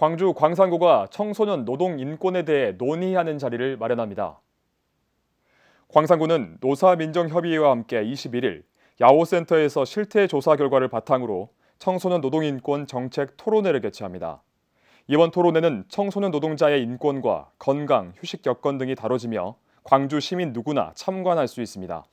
광주 광산구가 청소년 노동 인권에 대해 논의하는 자리를 마련합니다. 광산구는 노사민정협의회와 함께 21일 야호센터에서 실태 조사 결과를 바탕으로 청소년 노동인권 정책 토론회를 개최합니다. 이번 토론회는 청소년 노동자의 인권과 건강, 휴식 여건 등이 다뤄지며 광주 시민 누구나 참관할 수 있습니다.